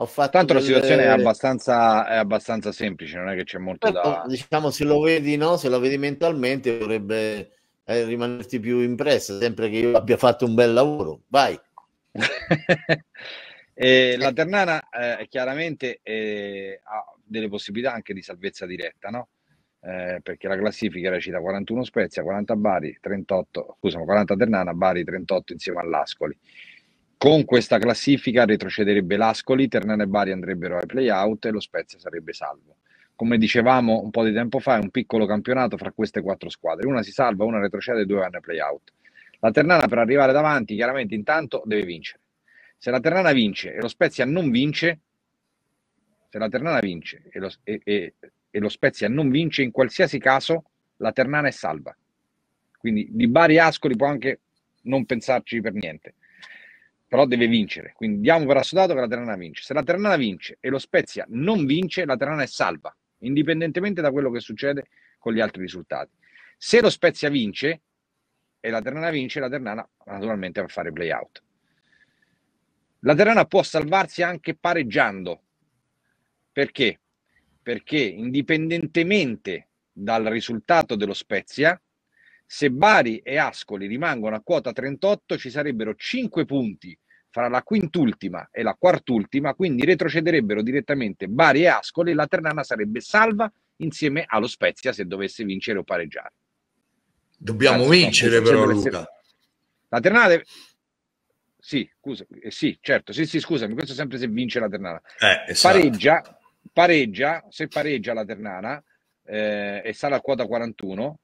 Ho fatto Tanto delle... la situazione è abbastanza, è abbastanza, semplice, non è che c'è molto Però, certo, da... Diciamo, se lo vedi, no? se lo vedi mentalmente dovrebbe eh, rimanerti più impressa, sempre che io abbia fatto un bel lavoro. Vai! eh, la Ternana eh, chiaramente eh, ha delle possibilità anche di salvezza diretta, no? Eh, perché la classifica recita 41 Spezia, 40 Bari, 38, scusami, 40 Ternana, Bari 38 insieme all'Ascoli. Con questa classifica retrocederebbe l'Ascoli, Ternana e Bari andrebbero ai playout e lo Spezia sarebbe salvo. Come dicevamo un po' di tempo fa, è un piccolo campionato fra queste quattro squadre. Una si salva, una retrocede e due vanno ai playout. La Ternana per arrivare davanti, chiaramente intanto deve vincere. Se la Ternana vince e lo Spezia non vince, se la Ternana vince e lo, e, e, e lo Spezia non vince, in qualsiasi caso la Ternana è salva. Quindi di Bari Ascoli può anche non pensarci per niente però deve vincere. Quindi diamo per assodato che la Ternana vince. Se la Ternana vince e lo Spezia non vince, la Ternana è salva, indipendentemente da quello che succede con gli altri risultati. Se lo Spezia vince e la Ternana vince, la Ternana naturalmente va a fare play out. La Ternana può salvarsi anche pareggiando. Perché? Perché indipendentemente dal risultato dello Spezia, se Bari e Ascoli rimangono a quota 38 ci sarebbero 5 punti fra la quintultima e la quartultima, quindi retrocederebbero direttamente Bari e Ascoli e la Ternana sarebbe salva insieme allo Spezia se dovesse vincere o pareggiare. Dobbiamo Anzi, vincere però dovesse... Luca. La Ternana deve... Sì, scusa, eh, sì, certo, sì, sì, scusami, questo sempre se vince la Ternana. Eh, esatto. Pareggia, pareggia, se pareggia la Ternana eh, e sale a quota 41,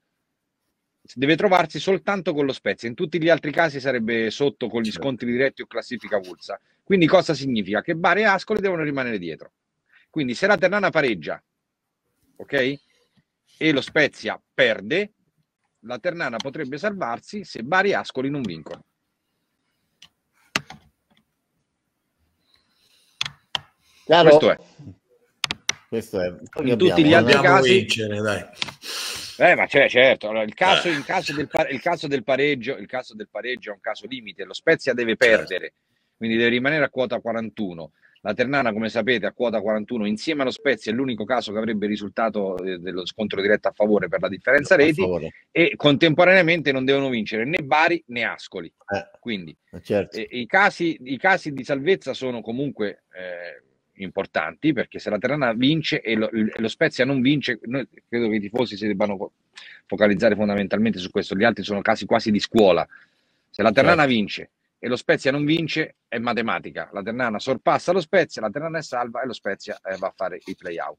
deve trovarsi soltanto con lo Spezia. In tutti gli altri casi sarebbe sotto con gli certo. scontri diretti o classifica vulsa. Quindi cosa significa? Che Bari e Ascoli devono rimanere dietro. Quindi se la Ternana pareggia, ok? E lo Spezia perde, la Ternana potrebbe salvarsi se Bari e Ascoli non vincono. Chiaro. Questo è. Questo è. In tutti gli altri casi... Vincere, dai eh, ma c'è, cioè, certo. Allora, il, caso, eh. caso del, il, caso pareggio, il, caso, del, pareggio, è un caso limite. Lo Spezia deve certo. perdere, quindi deve rimanere a quota 41. La Ternana, come sapete, a quota 41 insieme allo Spezia è l'unico caso che avrebbe risultato eh, dello scontro diretto a favore per la differenza reti e contemporaneamente non devono vincere né Bari né Ascoli. Eh. Quindi eh, certo. eh, i, casi, i, casi, di salvezza sono comunque eh, importanti perché se la Terrana vince e lo, lo Spezia non vince, noi, credo che i tifosi si debbano focalizzare fondamentalmente su questo, gli altri sono casi quasi di scuola. Se la Terrana certo. vince e lo Spezia non vince è matematica, la Terrana sorpassa lo Spezia, la Terrana è salva e lo Spezia eh, va a fare i play-out.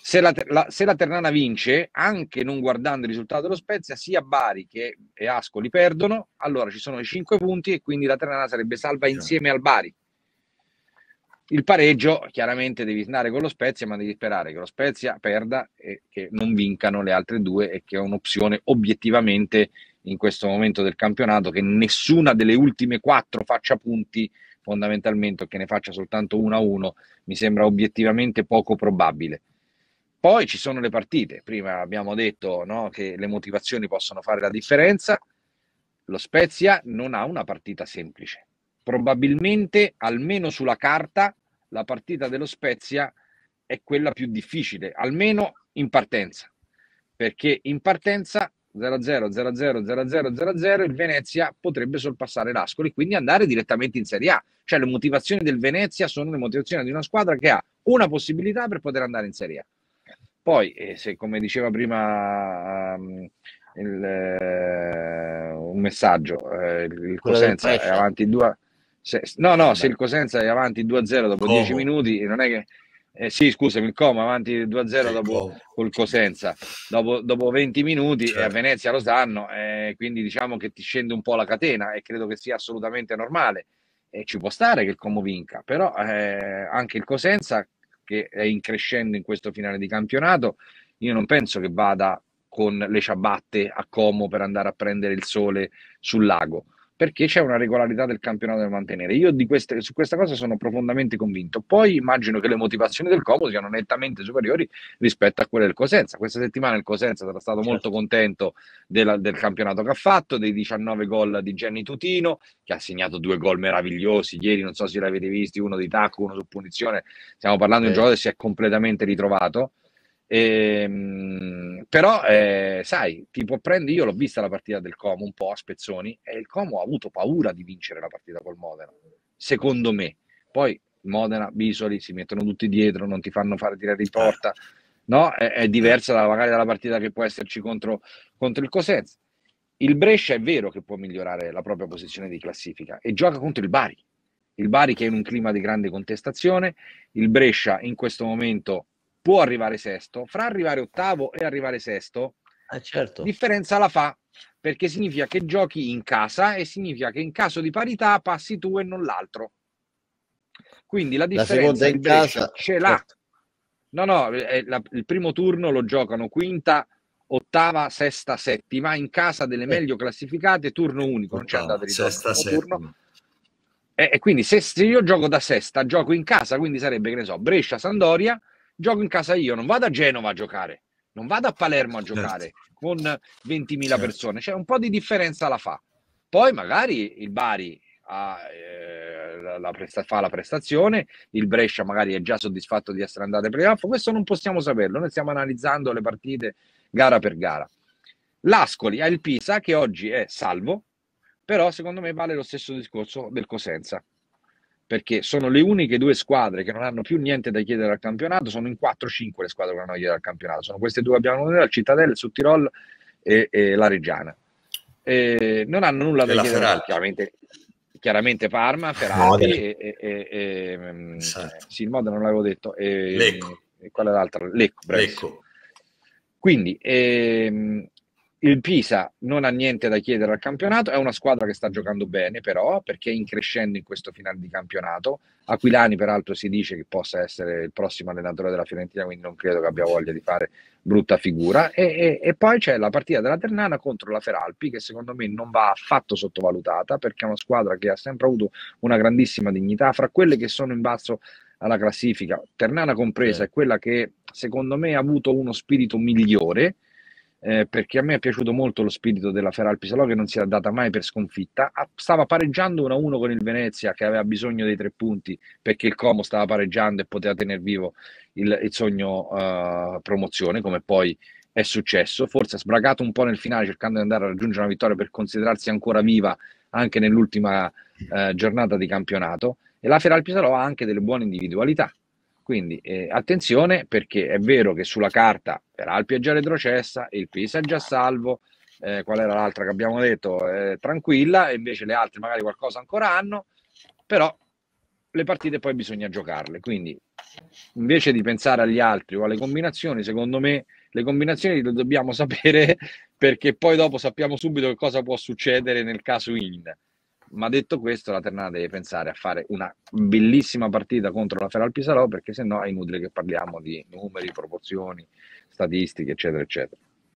Se la, la, se la, Ternana vince, anche non guardando il risultato dello Spezia, sia Bari che Ascoli perdono, allora ci sono i 5 punti e quindi la Ternana sarebbe salva certo. insieme al Bari. Il pareggio, chiaramente devi andare con lo Spezia, ma devi sperare che lo Spezia perda e che non vincano le altre due e che è un'opzione obiettivamente in questo momento del campionato che nessuna delle ultime quattro faccia punti fondamentalmente o che ne faccia soltanto una a uno mi sembra obiettivamente poco probabile. Poi ci sono le partite, prima abbiamo detto no, che le motivazioni possono fare la differenza, lo Spezia non ha una partita semplice, probabilmente, almeno sulla carta, la partita dello Spezia è quella più difficile, almeno in partenza, perché in partenza 0-0, 0-0, 0-0, 0-0, il Venezia potrebbe sorpassare l'Ascoli, e quindi andare direttamente in Serie A. Cioè le motivazioni del Venezia sono le motivazioni di una squadra che ha una possibilità per poter andare in Serie A. Poi, eh, se come diceva prima um, il, eh, un messaggio, eh, il Cosenza è avanti due... Se, no, no, eh, se il Cosenza è avanti 2-0 dopo 10 minuti, non è che... Eh, sì, scusami, il Como avanti 2-0 dopo col Cosenza, dopo, dopo 20 minuti certo. e a certo. Venezia lo sanno, eh, quindi diciamo che ti scende un po' la catena e credo che sia assolutamente normale. E ci può stare che il Como vinca, però eh, anche il Cosenza, che è in crescendo in questo finale di campionato, io non penso che vada con le ciabatte a Como per andare a prendere il sole sul lago perché c'è una regolarità del campionato da mantenere. Io queste, su questa cosa sono profondamente convinto. Poi immagino che le motivazioni del Como siano nettamente superiori rispetto a quelle del Cosenza. Questa settimana il Cosenza sarà stato certo. molto contento della, del campionato che ha fatto, dei 19 gol di Gianni Tutino, che ha segnato due gol meravigliosi. Ieri non so se l'avete visti, uno di tacco, uno su punizione. Stiamo parlando eh. di un eh. gioco che si è completamente ritrovato. Ehm, però, eh, sai, ti può prendere. Io l'ho vista la partita del Como un po' a spezzoni e il Como ha avuto paura di vincere la partita col Modena. Secondo me, poi Modena, Bisoli si mettono tutti dietro, non ti fanno fare tirare di porta. Eh. No? È, è diversa da, magari dalla partita che può esserci contro, contro il Cosenza. Il Brescia è vero che può migliorare la propria posizione di classifica e gioca contro il Bari. Il Bari che è in un clima di grande contestazione, il Brescia in questo momento può arrivare sesto, fra arrivare ottavo e arrivare sesto, eh certo. differenza la fa perché significa che giochi in casa e significa che in caso di parità passi tu e non l'altro. Quindi la differenza la in casa ce l'ha. Certo. No, no, la, il primo turno lo giocano quinta, ottava, sesta, settima in casa delle eh. meglio classificate, turno unico, non c'è no, andata di sesta, turno. E, eh, e, quindi se, se io gioco da sesta, gioco in casa, quindi sarebbe che ne so, Brescia, Sandoria, gioco in casa io, non vado a Genova a giocare, non vado a Palermo a certo. giocare certo. con 20.000 certo. persone, cioè un po' di differenza la fa. Poi magari il Bari ha, eh, la, presta- fa la prestazione, il Brescia magari è già soddisfatto di essere andato in playoff, questo non possiamo saperlo, noi stiamo analizzando le partite gara per gara. L'Ascoli ha il Pisa che oggi è salvo, però secondo me vale lo stesso discorso del Cosenza perché sono le uniche due squadre che non hanno più niente da chiedere al campionato, sono in 4-5 le squadre che non hanno da chiedere al campionato, sono queste due che abbiamo noi, la Cittadella, il Suttirol e, e la Reggiana. E non hanno nulla da chiedere, chiaramente, chiaramente Parma, Ferrari e, e, e, e esatto. sì, il modo non l'avevo detto, e, Lecco. E, qual è l'altra? Lecco, Lecco. Quindi ehm, il Pisa non ha niente da chiedere al campionato, è una squadra che sta giocando bene però perché è in crescendo in questo finale di campionato. Aquilani peraltro si dice che possa essere il prossimo allenatore della Fiorentina, quindi non credo che abbia voglia di fare brutta figura. E, e, e poi c'è la partita della Ternana contro la Feralpi che secondo me non va affatto sottovalutata perché è una squadra che ha sempre avuto una grandissima dignità fra quelle che sono in basso alla classifica, Ternana compresa, è quella che secondo me ha avuto uno spirito migliore eh, perché a me è piaciuto molto lo spirito della Feral Pisalò che non si era data mai per sconfitta. Ah, stava pareggiando 1-1 con il Venezia che aveva bisogno dei tre punti perché il Como stava pareggiando e poteva tenere vivo il, il sogno uh, promozione, come poi è successo. Forse ha sbragato un po' nel finale cercando di andare a raggiungere una vittoria per considerarsi ancora viva anche nell'ultima uh, giornata di campionato. E la Feral Pisalò ha anche delle buone individualità quindi eh, attenzione perché è vero che sulla carta per Alpi è già retrocessa, il Pisa è già salvo, eh, qual era l'altra che abbiamo detto, eh, tranquilla, invece le altre magari qualcosa ancora hanno, però le partite poi bisogna giocarle, quindi invece di pensare agli altri o alle combinazioni, secondo me le combinazioni le dobbiamo sapere perché poi dopo sappiamo subito che cosa può succedere nel caso in. Ma detto questo, la Ternana deve pensare a fare una bellissima partita contro la Feral Pisarò perché se no è inutile che parliamo di numeri, proporzioni, statistiche, eccetera, eccetera.